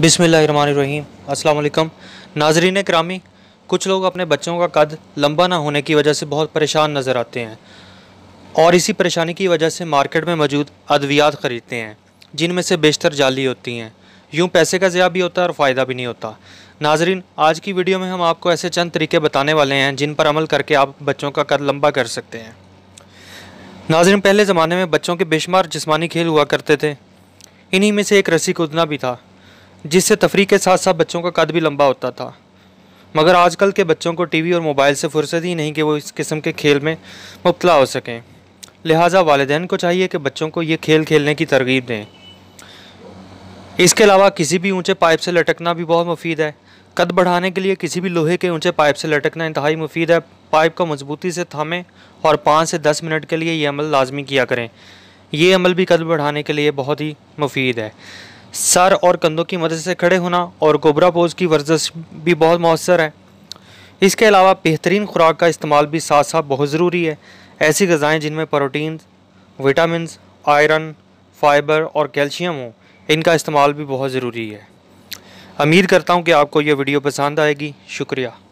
बिसमीम अल्लाम नाजरीन करामी कुछ लोग अपने बच्चों का कद लंबा ना होने की वजह से बहुत परेशान नज़र आते हैं और इसी परेशानी की वजह से मार्केट में मौजूद अद्वियात ख़रीदते हैं जिनमें से बेशतर जाली होती हैं यूँ पैसे का ज़्या भी होता है और फ़ायदा भी नहीं होता नाजरीन आज की वीडियो में हम आपको ऐसे चंद तरीके बताने वाले हैं जिन पर अमल करके आप बच्चों का कद लंबा कर सकते हैं नाजरीन पहले ज़माने में बच्चों के बेशुमार जिस्मानी खेल हुआ करते थे इन्हीं में से एक रस्सी कूदना भी था जिससे तफरी के साथ साथ बच्चों का कद भी लंबा होता था मगर आजकल के बच्चों को टीवी और मोबाइल से फुर्सत ही नहीं कि वो इस किस्म के खेल में मुबला हो सकें लिहाजा वालदेन को चाहिए कि बच्चों को ये खेल खेलने की तरगीब दें इसके अलावा किसी भी ऊंचे पाइप से लटकना भी बहुत मुफीद है कद बढ़ाने के लिए किसी भी लोहे के ऊंचे पाइप से लटकना इंतहाई मुफीद है पाइप को मजबूती से थामें और पाँच से दस मिनट के लिए ये अमल लाजमी किया करें ये अमल भी कद बढ़ाने के लिए बहुत ही मुफीद है सर और कंधों की मदद से खड़े होना और कोबरा पोज की वर्जिश भी बहुत मौसर है इसके अलावा बेहतरीन खुराक का इस्तेमाल भी साथ साथ बहुत ज़रूरी है ऐसी गज़ाएँ जिनमें प्रोटीन विटामिन आयरन फाइबर और कैल्शियम हो इनका इस्तेमाल भी बहुत ज़रूरी है उम्मीद करता हूँ कि आपको यह वीडियो पसंद आएगी शुक्रिया